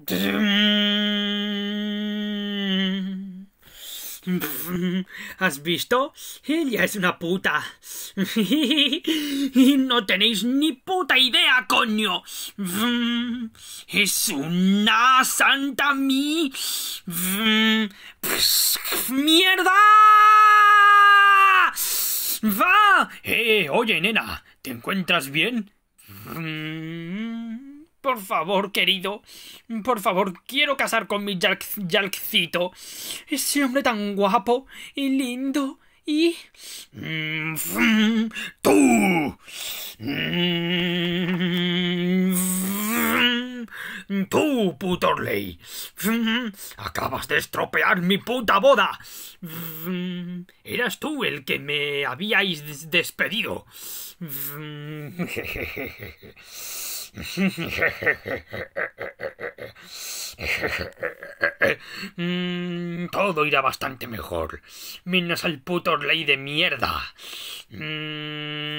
Mm. ¿Has visto? Ella es una puta. no tenéis ni puta idea, coño. Es una santa mi... ¡Mierda! ¡Va! ¡Eh! Oye, nena, ¿te encuentras bien? Por favor, querido. Por favor, quiero casar con mi yalc Ese hombre tan guapo y lindo y... ¡Tú! ¡Tú, puto ¡Acabas de estropear mi puta boda! Eras tú el que me habíais despedido. Mm, todo irá bastante mejor. Menos al puto ley de mierda. Mm.